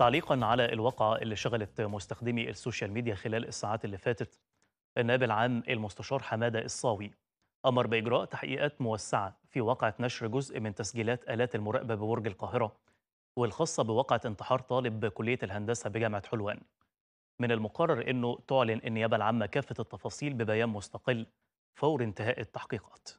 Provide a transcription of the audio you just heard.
تعليقا على الواقعة اللي شغلت مستخدمي السوشيال ميديا خلال الساعات اللي فاتت النائب العام المستشار حمادة الصاوي أمر بإجراء تحقيقات موسعة في واقعة نشر جزء من تسجيلات آلات المراقبة ببرج القاهرة والخاصة بواقعة انتحار طالب بكلية الهندسة بجامعة حلوان من المقرر أنه تعلن النيابة العامة كافة التفاصيل ببيان مستقل فور انتهاء التحقيقات